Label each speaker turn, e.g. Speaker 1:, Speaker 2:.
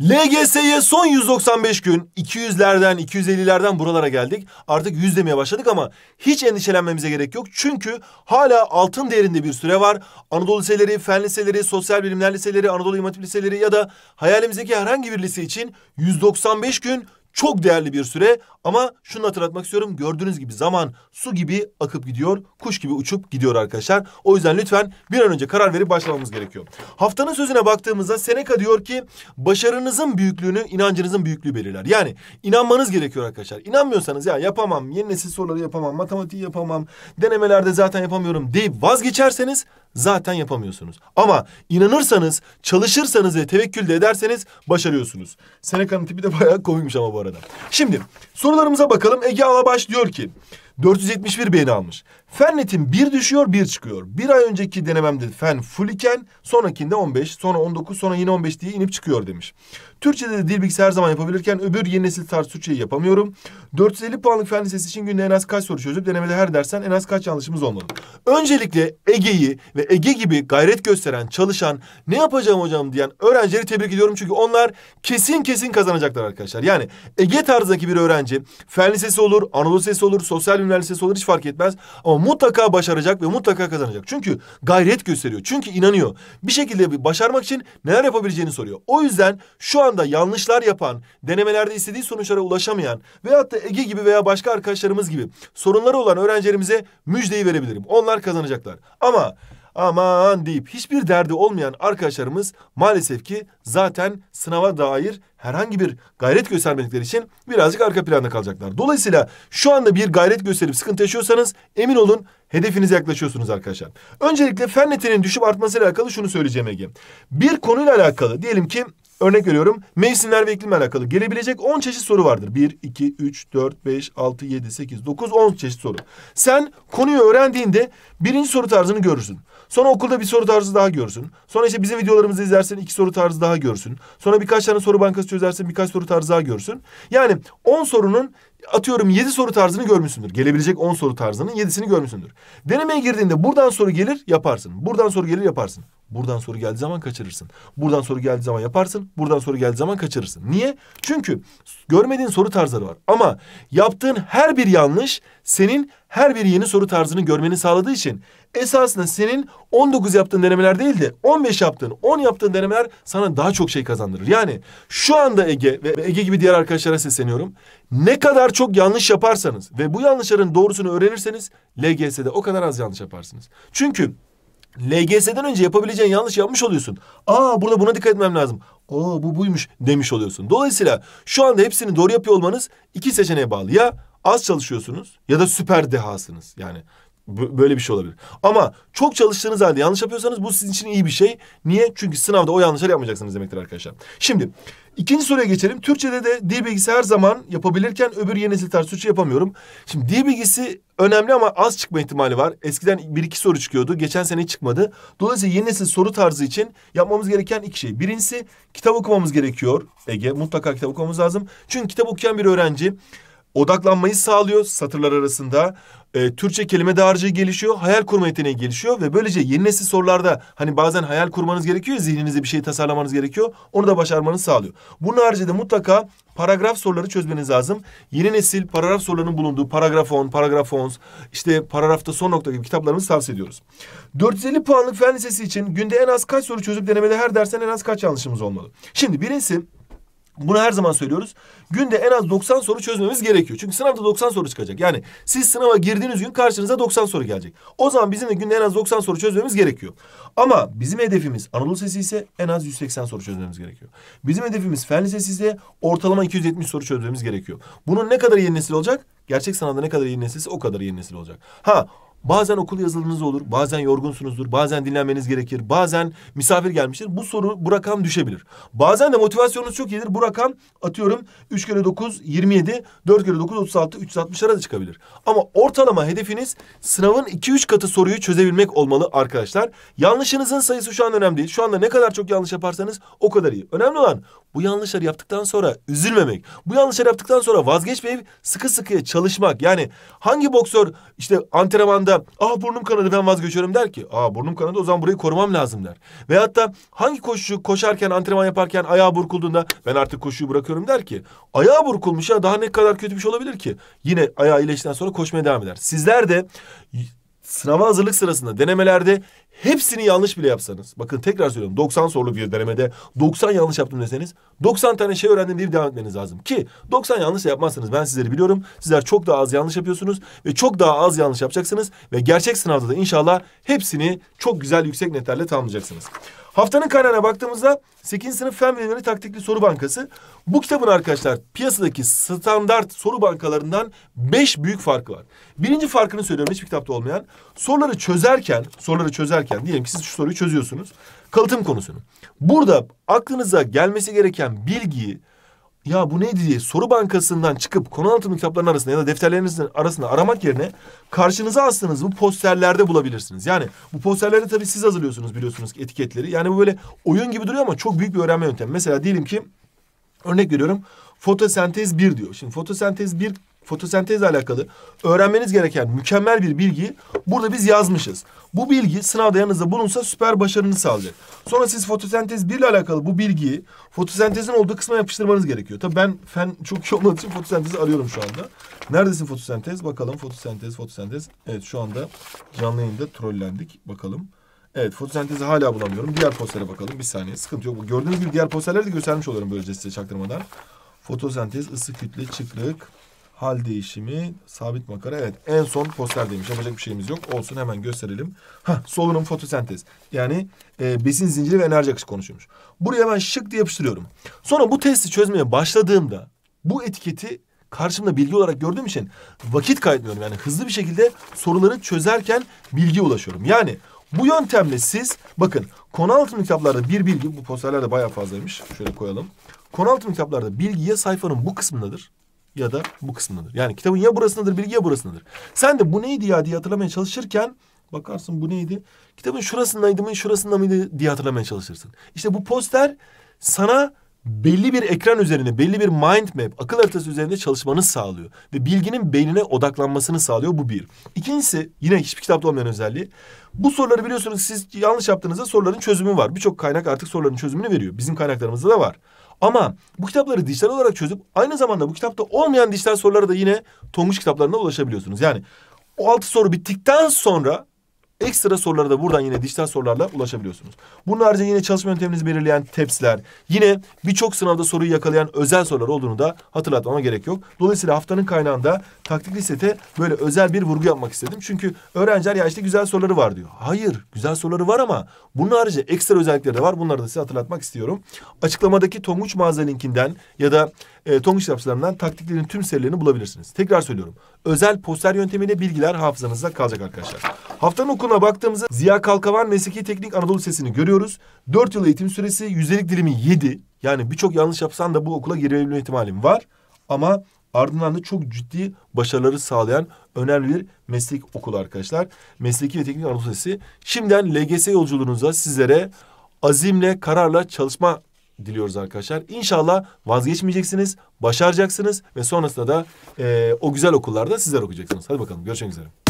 Speaker 1: LGS'ye son 195 gün 200'lerden 250'lerden buralara geldik. Artık 100 demeye başladık ama hiç endişelenmemize gerek yok. Çünkü hala altın değerinde bir süre var. Anadolu liseleri, fen liseleri, sosyal bilimler liseleri, Anadolu İmam Hatip liseleri ya da hayalimizdeki herhangi bir lise için 195 gün çok değerli bir süre ama şunu hatırlatmak istiyorum. Gördüğünüz gibi zaman su gibi akıp gidiyor, kuş gibi uçup gidiyor arkadaşlar. O yüzden lütfen bir an önce karar verip başlamamız gerekiyor. Haftanın sözüne baktığımızda Seneca diyor ki başarınızın büyüklüğünü inancınızın büyüklüğü belirler. Yani inanmanız gerekiyor arkadaşlar. İnanmıyorsanız ya yapamam, yeni nesil soruları yapamam, matematiği yapamam, denemelerde zaten yapamıyorum deyip vazgeçerseniz zaten yapamıyorsunuz. Ama inanırsanız, çalışırsanız ve tevekkül de ederseniz başarıyorsunuz. Seneca'nın tipi de bayağı komikmiş ama bu arada. Şimdi sorularımıza bakalım. Ege Alabaş diyor ki 471 beğeni almış. Fennet'in bir düşüyor bir çıkıyor. Bir ay önceki denememde fen full iken sonrakinde 15 sonra 19 sonra yine 15 diye inip çıkıyor demiş. Türkçe'de de dil bilgisi her zaman yapabilirken öbür yeni nesil tarz Türkçe'yi yapamıyorum. 450 puanlık fen lisesi için günde en az kaç soru çözüp denemede her dersen en az kaç yanlışımız olmalı? Öncelikle Ege'yi ve Ege gibi gayret gösteren, çalışan, ne yapacağım hocam diyen öğrencileri tebrik ediyorum. Çünkü onlar kesin kesin kazanacaklar arkadaşlar. Yani Ege tarzındaki bir öğrenci fen lisesi olur, Anadolu Lisesi olur, sosyal bilimler lisesi olur hiç fark etmez. Ama mutlaka başaracak ve mutlaka kazanacak. Çünkü gayret gösteriyor. Çünkü inanıyor. Bir şekilde başarmak için neler yapabileceğini soruyor. O yüzden şu an anda yanlışlar yapan, denemelerde istediği sonuçlara ulaşamayan veyahut da Ege gibi veya başka arkadaşlarımız gibi sorunları olan öğrencilerimize müjdeyi verebilirim. Onlar kazanacaklar. Ama aman deyip hiçbir derdi olmayan arkadaşlarımız maalesef ki zaten sınava dair herhangi bir gayret göstermedikleri için birazcık arka planda kalacaklar. Dolayısıyla şu anda bir gayret gösterip sıkıntı yaşıyorsanız emin olun hedefinize yaklaşıyorsunuz arkadaşlar. Öncelikle fen yeteneğinin düşüp artmasıyla alakalı şunu söyleyeceğim Ege. Bir konuyla alakalı diyelim ki Örnek veriyorum mevsimler ve iklimle alakalı gelebilecek 10 çeşit soru vardır. 1, 2, 3, 4, 5, 6, 7, 8, 9, 10 çeşit soru. Sen konuyu öğrendiğinde birinci soru tarzını görürsün. Sonra okulda bir soru tarzı daha görürsün. Sonra işte bizim videolarımızı izlersen iki soru tarzı daha görürsün. Sonra birkaç tane soru bankası çözersen birkaç soru tarzı daha görürsün. Yani 10 sorunun atıyorum yedi soru tarzını görmüşsündür. Gelebilecek on soru tarzının yedisini görmüşsündür. Denemeye girdiğinde buradan soru gelir yaparsın. Buradan soru gelir yaparsın. Buradan soru geldiği zaman kaçırırsın. Buradan soru geldiği zaman yaparsın. Buradan soru geldiği zaman kaçırırsın. Niye? Çünkü görmediğin soru tarzları var. Ama yaptığın her bir yanlış senin her bir yeni soru tarzını görmeni sağladığı için Esasında senin 19 yaptığın denemeler değil de 15 yaptığın, 10 yaptığın denemeler sana daha çok şey kazandırır. Yani şu anda Ege ve Ege gibi diğer arkadaşlara sesleniyorum. Ne kadar çok yanlış yaparsanız ve bu yanlışların doğrusunu öğrenirseniz LGS'de o kadar az yanlış yaparsınız. Çünkü LGS'den önce yapabileceğin yanlış yapmış oluyorsun. Aa burada buna dikkat etmem lazım. Aa bu buymuş demiş oluyorsun. Dolayısıyla şu anda hepsini doğru yapıyor olmanız iki seçeneğe bağlı. Ya az çalışıyorsunuz ya da süper dehasınız. Yani Böyle bir şey olabilir. Ama çok çalıştığınız halde yanlış yapıyorsanız bu sizin için iyi bir şey. Niye? Çünkü sınavda o yanlışları yapmayacaksınız demektir arkadaşlar. Şimdi ikinci soruya geçelim. Türkçede de dil bilgisi her zaman yapabilirken öbür yeni nesil ters Türkçe yapamıyorum. Şimdi dil bilgisi önemli ama az çıkma ihtimali var. Eskiden bir iki soru çıkıyordu. Geçen sene hiç çıkmadı. Dolayısıyla yeni nesil soru tarzı için yapmamız gereken iki şey. Birincisi kitap okumamız gerekiyor. Ege mutlaka kitap okumamız lazım. Çünkü kitap okuyan bir öğrenci odaklanmayı sağlıyor satırlar arasında e, Türkçe kelime dağarcığı gelişiyor, hayal kurma yeteneği gelişiyor ve böylece yeni nesil sorularda hani bazen hayal kurmanız gerekiyor, zihninizde bir şey tasarlamanız gerekiyor. Onu da başarmanız sağlıyor. Bunun haricinde mutlaka paragraf soruları çözmeniz lazım. Yeni nesil paragraf sorularının bulunduğu paragraf 10, paragraf 10, işte paragrafta son nokta gibi kitaplarımızı tavsiye ediyoruz. 450 puanlık fen lisesi için günde en az kaç soru çözüp denemede her dersten en az kaç yanlışımız olmalı? Şimdi birincisi bunu her zaman söylüyoruz. Günde en az 90 soru çözmemiz gerekiyor. Çünkü sınavda 90 soru çıkacak. Yani siz sınava girdiğiniz gün karşınıza 90 soru gelecek. O zaman bizim de günde en az 90 soru çözmemiz gerekiyor. Ama bizim hedefimiz Anadolu Sesi ise en az 180 soru çözmemiz gerekiyor. Bizim hedefimiz Fen Lisesi ise ortalama 270 soru çözmemiz gerekiyor. Bunun ne kadar yeni nesil olacak? Gerçek sınavda ne kadar yeni nesilse o kadar yeni nesil olacak. Ha Bazen okul yazılınız olur, bazen yorgunsunuzdur, bazen dinlenmeniz gerekir, bazen misafir gelmiştir. Bu soru bu rakam düşebilir. Bazen de motivasyonunuz çok iyidir. Bu rakam atıyorum üç kere dokuz yirmi yedi, dört kere dokuz otuz altı, üç yüz altmışlara çıkabilir. Ama ortalama hedefiniz sınavın iki üç katı soruyu çözebilmek olmalı arkadaşlar. Yanlışınızın sayısı şu an önemli değil. Şu anda ne kadar çok yanlış yaparsanız o kadar iyi. Önemli olan bu yanlışları yaptıktan sonra üzülmemek. Bu yanlışları yaptıktan sonra vazgeçmeyip sıkı sıkıya çalışmak. Yani hangi boksör işte antrenmanda da aa burnum kanadı ben vazgeçiyorum der ki aa burnum kanadı o zaman burayı korumam lazım der. Veyahut da hangi koşu koşarken antrenman yaparken ayağı burkulduğunda ben artık koşuyu bırakıyorum der ki ayağı burkulmuş ya daha ne kadar kötü bir şey olabilir ki? Yine ayağı iyileştikten sonra koşmaya devam eder. Sizler de sınava hazırlık sırasında denemelerde Hepsini yanlış bile yapsanız. Bakın tekrar söylüyorum. 90 sorulu bir denemede 90 yanlış yaptım deseniz 90 tane şey öğrendim deyip devam etmeniz lazım. Ki 90 yanlış yapmazsınız. Ben sizleri biliyorum. Sizler çok daha az yanlış yapıyorsunuz ve çok daha az yanlış yapacaksınız ve gerçek sınavda da inşallah hepsini çok güzel yüksek netlerle tamamlayacaksınız. Haftanın kaynağına baktığımızda 8. sınıf fen bilimleri taktikli soru bankası. Bu kitabın arkadaşlar piyasadaki standart soru bankalarından beş büyük farkı var. Birinci farkını söylüyorum hiçbir kitapta olmayan. Soruları çözerken, soruları çözerken diyelim ki siz şu soruyu çözüyorsunuz. Kalıtım konusunu. Burada aklınıza gelmesi gereken bilgiyi ya bu neydi diye soru bankasından çıkıp konu anlatımı kitaplarının arasında ya da defterlerinizin arasında aramak yerine karşınıza astığınız bu posterlerde bulabilirsiniz. Yani bu posterlerde tabii siz hazırlıyorsunuz biliyorsunuz etiketleri. Yani bu böyle oyun gibi duruyor ama çok büyük bir öğrenme yöntemi. Mesela diyelim ki örnek veriyorum fotosentez 1 diyor. Şimdi fotosentez 1 fotosentezle alakalı öğrenmeniz gereken mükemmel bir bilgiyi burada biz yazmışız. Bu bilgi sınavda yanınızda bulunsa süper başarını sağlayacak. Sonra siz fotosentez 1 ile alakalı bu bilgiyi fotosentezin olduğu kısma yapıştırmanız gerekiyor. Tabii ben fen çok iyi olmadığı için fotosentezi arıyorum şu anda. Neredesin fotosentez? Bakalım fotosentez, fotosentez. Evet şu anda canlı yayında trollendik. Bakalım. Evet fotosentezi hala bulamıyorum. Diğer postere bakalım. Bir saniye sıkıntı yok. Gördüğünüz gibi diğer posterleri de göstermiş oluyorum böylece size çaktırmadan. Fotosentez, ısı kütle, çıkrık, hal değişimi, sabit makara. Evet en son poster demiş. Yapacak bir şeyimiz yok. Olsun hemen gösterelim. Hah, solunum fotosentez. Yani e, besin zinciri ve enerji akışı konuşuyormuş. Buraya ben şık diye yapıştırıyorum. Sonra bu testi çözmeye başladığımda bu etiketi karşımda bilgi olarak gördüğüm için vakit kaybetmiyorum. Yani hızlı bir şekilde soruları çözerken bilgi ulaşıyorum. Yani bu yöntemle siz bakın konu altın kitaplarda bir bilgi bu posterlerde bayağı fazlaymış. Şöyle koyalım. Konu altın kitaplarda bilgiye sayfanın bu kısmındadır ya da bu kısmındadır. Yani kitabın ya burasındadır bilgi ya burasındadır. Sen de bu neydi ya diye hatırlamaya çalışırken bakarsın bu neydi? Kitabın şurasındaydı mı şurasında mıydı diye hatırlamaya çalışırsın. İşte bu poster sana belli bir ekran üzerinde, belli bir mind map, akıl haritası üzerinde çalışmanız sağlıyor. Ve bilginin beynine odaklanmasını sağlıyor bu bir. İkincisi yine hiçbir kitapta olmayan özelliği. Bu soruları biliyorsunuz siz yanlış yaptığınızda soruların çözümü var. Birçok kaynak artık soruların çözümünü veriyor. Bizim kaynaklarımızda da var. Ama bu kitapları dijital olarak çözüp aynı zamanda bu kitapta olmayan dijital sorulara da yine Tonguç kitaplarında ulaşabiliyorsunuz. Yani o altı soru bittikten sonra Ekstra sorulara da buradan yine dijital sorularla ulaşabiliyorsunuz. Bunun haricinde yine çalışma yönteminizi belirleyen tepsiler, yine birçok sınavda soruyu yakalayan özel sorular olduğunu da hatırlatmama gerek yok. Dolayısıyla haftanın kaynağında taktik listete böyle özel bir vurgu yapmak istedim. Çünkü öğrenciler ya işte güzel soruları var diyor. Hayır, güzel soruları var ama bunun harici ekstra özellikleri de var. Bunları da size hatırlatmak istiyorum. Açıklamadaki Tonguç mağaza linkinden ya da e, Tonguç kitapçılarından taktiklerin tüm serilerini bulabilirsiniz. Tekrar söylüyorum. Özel poster yöntemiyle bilgiler hafızanızda kalacak arkadaşlar. Haftanın okul Okuluna baktığımızda Ziya Kalkavan Mesleki Teknik Anadolu Lisesi'ni görüyoruz. 4 yıl eğitim süresi, yüzdelik dilimi 7. Yani birçok yanlış yapsan da bu okula girebilme ihtimalim var. Ama ardından da çok ciddi başarıları sağlayan önemli bir meslek okulu arkadaşlar. Mesleki ve Teknik Anadolu Lisesi. Şimdiden LGS yolculuğunuza sizlere azimle, kararla çalışma diliyoruz arkadaşlar. İnşallah vazgeçmeyeceksiniz, başaracaksınız ve sonrasında da e, o güzel okullarda sizler okuyacaksınız. Hadi bakalım görüşmek üzere.